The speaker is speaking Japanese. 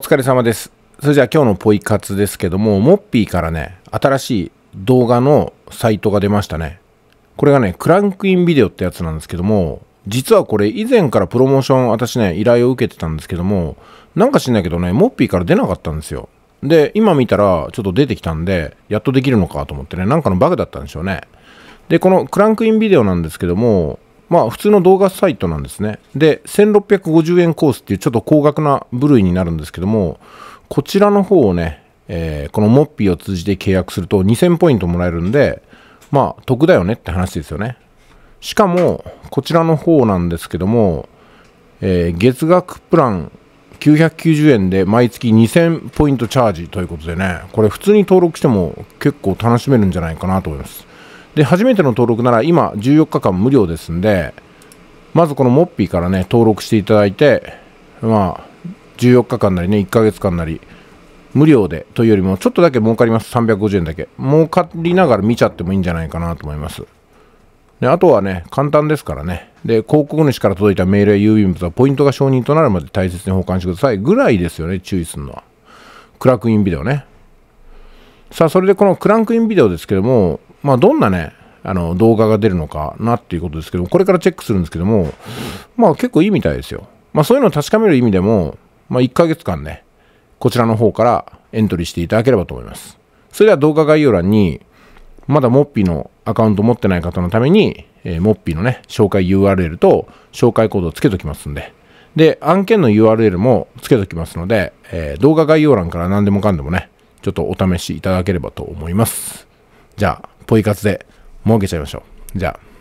お疲れ様です。それじゃあ今日のポイ活ですけども、モッピーからね、新しい動画のサイトが出ましたね。これがね、クランクインビデオってやつなんですけども、実はこれ以前からプロモーション私ね、依頼を受けてたんですけども、なんか知んないけどね、モッピーから出なかったんですよ。で、今見たらちょっと出てきたんで、やっとできるのかと思ってね、なんかのバグだったんでしょうね。で、このクランクインビデオなんですけども、まあ普通の動画サイトなんですね。で、1650円コースっていうちょっと高額な部類になるんですけども、こちらの方をね、えー、このモッピーを通じて契約すると2000ポイントもらえるんで、まあ得だよねって話ですよね。しかも、こちらの方なんですけども、えー、月額プラン990円で毎月2000ポイントチャージということでね、これ普通に登録しても結構楽しめるんじゃないかなと思います。で、初めての登録なら今14日間無料ですんで、まずこのモッピーからね、登録していただいて、まあ、14日間なりね、1ヶ月間なり、無料でというよりも、ちょっとだけ儲かります。350円だけ。儲かりながら見ちゃってもいいんじゃないかなと思います。であとはね、簡単ですからね。で、広告主から届いたメールや郵便物はポイントが承認となるまで大切に保管してください。ぐらいですよね、注意するのは。クランクインビデオね。さあ、それでこのクランクインビデオですけども、まあ、どんなね、あの、動画が出るのかなっていうことですけどこれからチェックするんですけども、まあ結構いいみたいですよ。まあそういうのを確かめる意味でも、まあ1ヶ月間ね、こちらの方からエントリーしていただければと思います。それでは動画概要欄に、まだモッピーのアカウント持ってない方のために、えー、モッピーのね、紹介 URL と紹介コードをつけときますんで。で、案件の URL もつけときますので、えー、動画概要欄から何でもかんでもね、ちょっとお試しいただければと思います。じゃあ、ポイ活で儲けちゃいましょう。じゃあ。